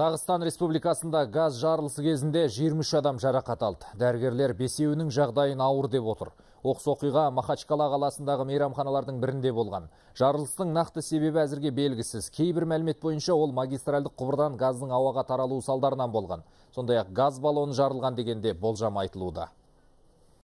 Дағыстан республикасында газ жарылысы кезінде 23 адам жарақат алды. Дәргерлер бесеуінің жағдайын ауыр деп отыр. Оқыс оқиға Махачкала қаласындағы мейрамханалардың бірінде болған. Жарылыстың нақты себебі әзірге белгісіз. Кейбір мәлімет бойынша ол магистральдық құбырдан газдың ауаға таралуы салдарынан болған. Сондай ақ газ балоны жарылған дегенде болжам айтылуда.